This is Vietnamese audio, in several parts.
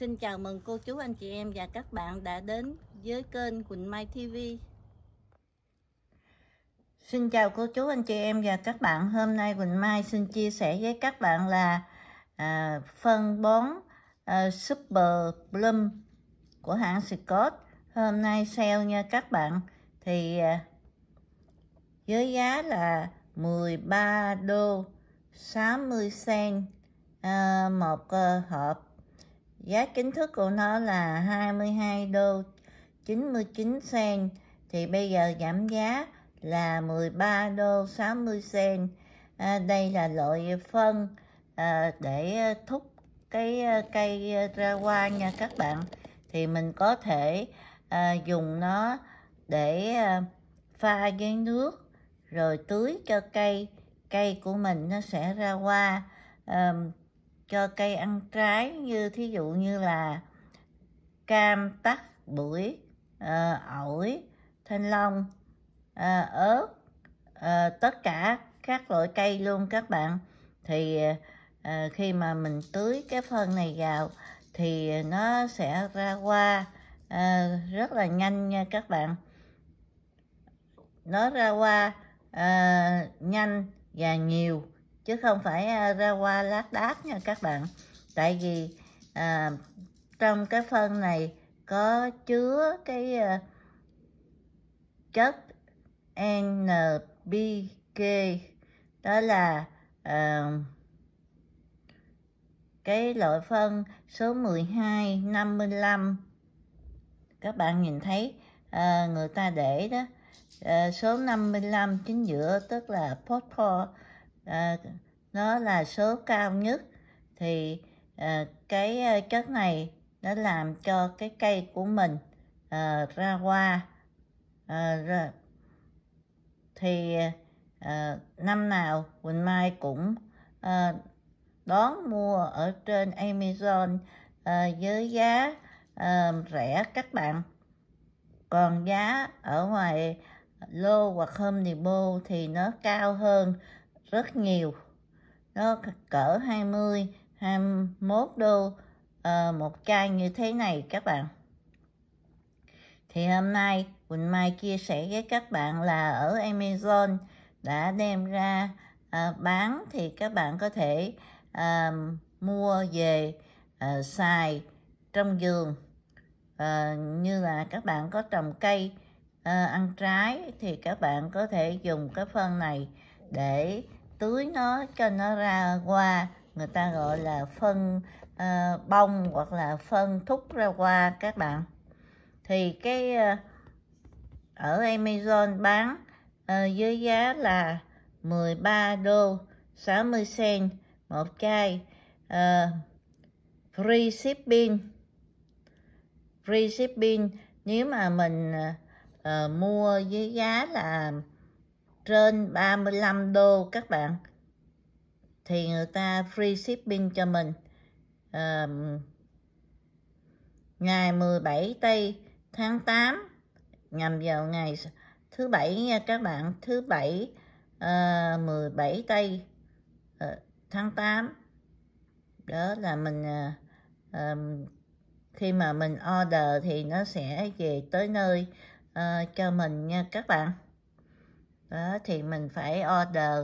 Xin chào mừng cô chú anh chị em và các bạn đã đến với kênh Quỳnh Mai TV. Xin chào cô chú anh chị em và các bạn. Hôm nay Quỳnh Mai xin chia sẻ với các bạn là à, phân bón à, Super Bloom của hãng Scott. Hôm nay sale nha các bạn. Thì à, với giá là 13 đô 60 cent à, một à, hộp giá chính thức của nó là 22 đô 99 sen thì bây giờ giảm giá là 13 đô 60 sen à, đây là loại phân à, để thúc cái à, cây ra hoa nha các bạn thì mình có thể à, dùng nó để à, pha với nước rồi tưới cho cây cây của mình nó sẽ ra hoa à, cho cây ăn trái như thí dụ như là cam tắc bưởi à, ổi thanh long à, ớt à, tất cả các loại cây luôn các bạn thì à, khi mà mình tưới cái phân này vào thì nó sẽ ra hoa à, rất là nhanh nha các bạn nó ra hoa à, nhanh và nhiều chứ không phải à, ra qua lát đát nha các bạn tại vì à, trong cái phân này có chứa cái à, chất NPK đó là à, cái loại phân số 12 55 các bạn nhìn thấy à, người ta để đó à, số 55 chính giữa tức là phosphor à, nó là số cao nhất thì à, cái ờ, chất này nó làm cho cái cây của mình à, ra hoa à, ra. thì à, năm nào Quỳnh Mai cũng à, đón mua ở trên Amazon à, với giá à, rẻ các bạn còn giá ở ngoài lô hoặc Home Depot thì nó cao hơn rất nhiều nó cỡ 20 21 đô à, một chai như thế này các bạn thì hôm nay Quỳnh Mai chia sẻ với các bạn là ở Amazon đã đem ra à, bán thì các bạn có thể à, mua về à, xài trong giường à, như là các bạn có trồng cây à, ăn trái thì các bạn có thể dùng cái phân này để tưới nó cho nó ra hoa người ta gọi là phân uh, bông hoặc là phân thúc ra hoa các bạn thì cái uh, ở Amazon bán uh, với giá là 13 đô 60 cent một chai uh, free shipping free shipping nếu mà mình uh, mua với giá là trên 35 đô các bạn thì người ta free shipping cho mình à, ngày 17 tây tháng 8 nhằm vào ngày thứ bảy nha các bạn thứ bảy à, ờ, 17 tây à, tháng 8 đó là mình à, à, khi mà mình order thì nó sẽ về tới nơi à, cho mình nha các bạn đó thì mình phải order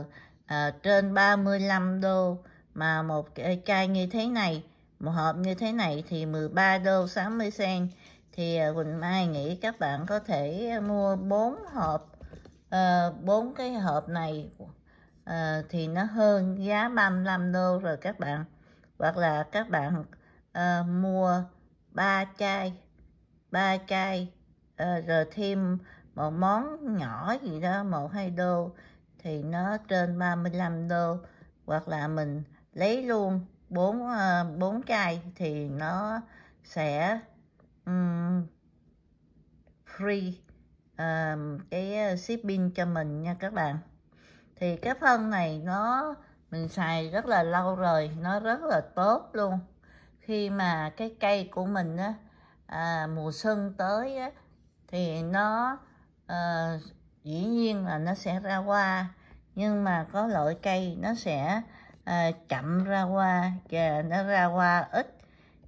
uh, trên 35 đô mà một cái chai như thế này một hộp như thế này thì 13 đô 60 sen thì uh, Quỳnh Mai nghĩ các bạn có thể mua 4 hộp uh, ờ, 4 cái hộp này uh, thì nó hơn giá 35 đô rồi các bạn hoặc là các bạn uh, mua 3 chai 3 chai uh, rồi thêm một món nhỏ gì đó một hai đô thì nó trên 35 đô hoặc là mình lấy luôn bốn ờ, bốn chai thì nó sẽ um, free um, cái ờ, shipping cho mình nha các bạn thì cái phân này nó mình xài rất là lâu rồi nó rất là tốt luôn khi mà cái cây của mình á à, mùa xuân tới á thì nó Ờ, dĩ nhiên là nó sẽ ra hoa nhưng mà có loại cây nó sẽ à, chậm ra hoa và nó ra hoa ít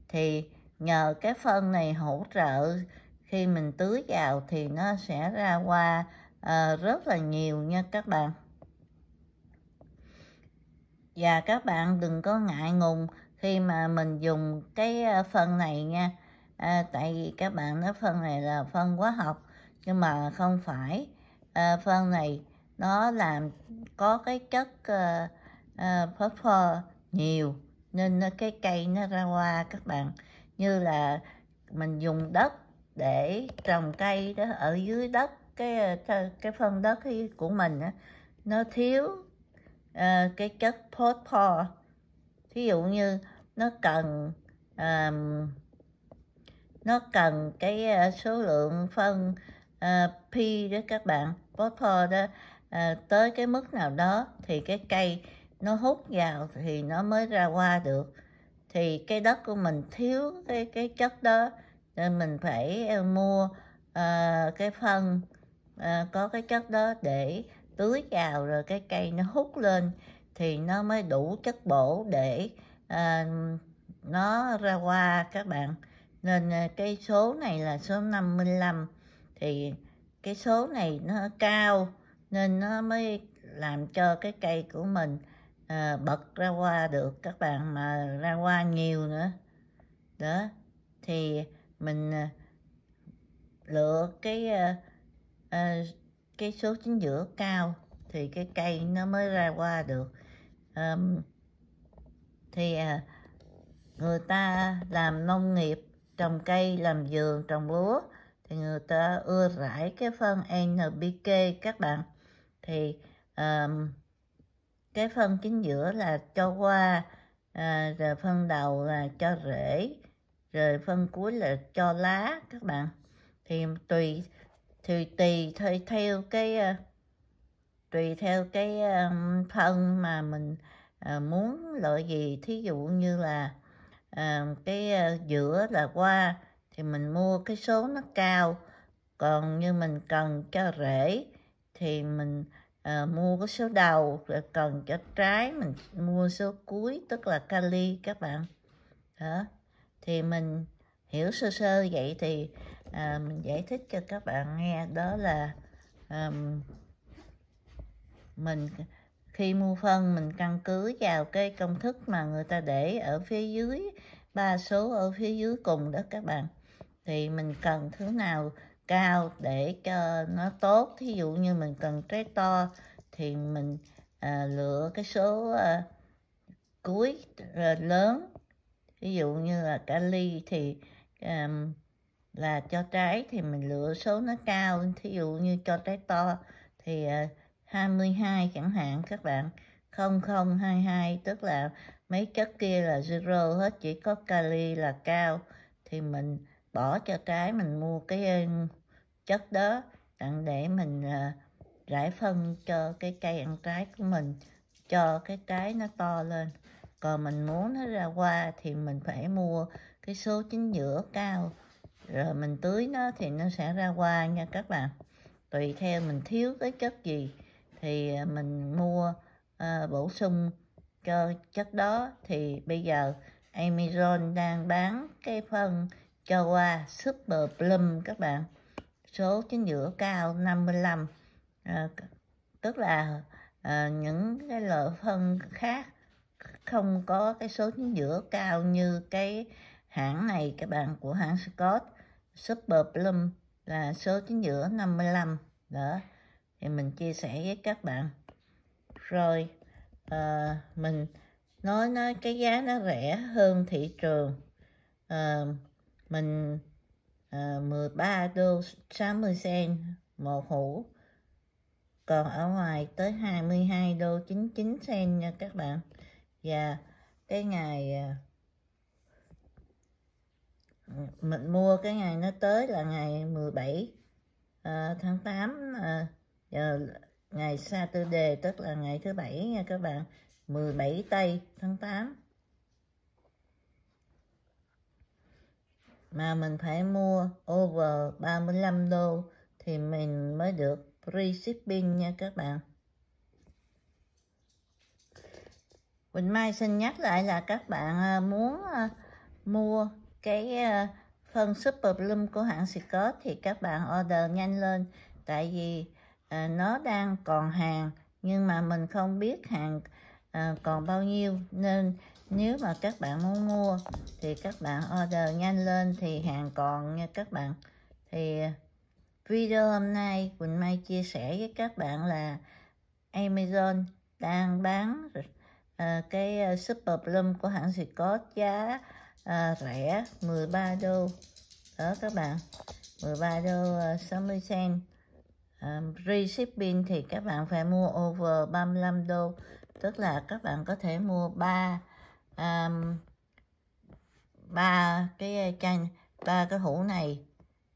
thì nhờ cái phân này hỗ trợ khi mình tưới vào thì nó sẽ ra hoa à, rất là nhiều nha các bạn và các bạn đừng có ngại ngùng khi mà mình dùng cái phân này nha à, tại vì các bạn nói phân này là phân hóa học nhưng mà không phải à, phân này nó làm có cái chất à, à, phosphor nhiều nên cái cây nó ra hoa các bạn như là mình dùng đất để trồng cây đó ở dưới đất cái ờ, cái phân đất của mình đó, nó thiếu uh, cái chất phosphor thí dụ như nó cần um, nó cần cái số lượng phân uh, ờ, pi đó các bạn potter đó uh, tới cái mức nào đó thì cái cây nó hút vào thì nó mới ra hoa được thì cái đất của mình thiếu cái cái chất đó nên mình phải ờ, mua uh, cái phân uh, có cái chất đó để tưới vào rồi cái cây nó hút lên thì nó mới đủ chất bổ để uh, nó ra hoa các bạn nên cái số này là số 55 thì cái số này nó cao nên nó mới làm cho cái cây của mình à, bật ra hoa được các bạn mà ra hoa nhiều nữa đó thì mình à, lựa cái à, à, cái số chính giữa cao thì cái cây nó mới ra hoa được à, thì à, người ta làm nông nghiệp trồng cây làm vườn trồng lúa thì người ta ưa rải cái phân NPK các bạn thì um, cái phân chính giữa là cho hoa à, rồi phân đầu là cho rễ rồi phân cuối là cho lá các bạn thì tùy thì tùy thôi theo cái ờ, tùy theo cái phân mà mình à, muốn loại gì thí dụ như là à, cái à, giữa là hoa thì mình mua cái số nó cao còn như mình cần cho rễ thì mình uh, mua cái số đầu cần cho trái mình mua số cuối tức là kali các bạn đó thì mình hiểu sơ sơ vậy thì uh, mình giải thích cho các bạn nghe đó là um, mình khi mua phân mình căn cứ vào cái công thức mà người ta để ở phía dưới ba số ở phía dưới cùng đó các bạn thì mình cần thứ nào cao để cho nó tốt thí dụ như mình cần trái to thì mình à, lựa cái số à, cuối lớn ví dụ như là kali thì à, là cho trái thì mình lựa số nó cao thí dụ như cho trái to thì à, 22 chẳng hạn các bạn 0022 tức là mấy chất kia là zero hết chỉ có kali là cao thì mình bỏ cho cái mình mua cái chất đó đặng để mình ờ, rải phân cho cái cây ăn trái của mình cho cái trái nó to lên còn mình muốn nó ra hoa thì mình phải mua cái số chính giữa cao rồi mình tưới nó thì nó sẽ ra hoa nha các bạn tùy theo mình thiếu cái chất gì thì ờ, mình mua à, bổ sung cho chất đó thì bây giờ Amazon đang bán cái phân cho qua Super Plum các bạn số chính giữa cao 55 à, tức là à, những cái loại phân khác không có cái số chính giữa cao như cái hãng này các bạn của hãng Scott Super Plum là số chính giữa 55 đó thì mình chia sẻ với các bạn rồi à, mình nói nói cái giá nó rẻ hơn thị trường à, mình à, 13 đô 60 sen một hũ còn ở ngoài tới 22 đô 99 sen nha các bạn và cái ngày à, mình mua cái ngày nó tới là ngày 17 à, tháng 8 à, giờ ngày Saturday tức là ngày thứ bảy nha các bạn 17 tây tháng 8 mà mình phải mua over 35 đô thì mình mới được free shipping nha các bạn Quỳnh Mai xin nhắc lại là các bạn à, muốn à, mua cái à, phân Super Bloom của hãng Scott thì các bạn order nhanh lên tại vì nó đang còn hàng nhưng mà mình không biết hàng còn bao nhiêu nên nếu mà các bạn muốn mua thì các bạn order nhanh lên thì hàng còn nha các bạn thì video hôm nay Quỳnh Mai chia sẻ với các bạn là Amazon đang bán uh, cái ờ, Super Plum của hãng Scott giá uh, rẻ 13 đô đó các bạn 13 đô 60 cent um, reshipping thì các bạn phải mua over 35 đô tức là các bạn có thể mua 3 ba cái chanh ba cái hũ này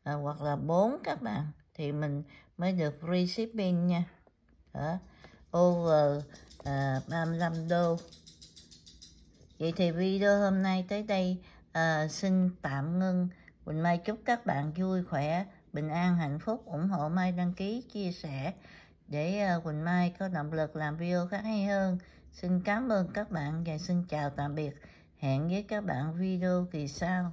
à, hoặc là bốn các bạn thì mình mới được free shipping nha đó over uh, ờ, 35 đô vậy thì video hôm nay tới đây uh, xin tạm ngưng Bình Mai chúc các bạn vui khỏe bình an hạnh phúc ủng hộ Mai đăng ký chia sẻ để uh, Quỳnh Mai có động lực làm video khác hay hơn Xin cảm ơn các bạn và xin chào tạm biệt. Hẹn với các bạn video kỳ sau.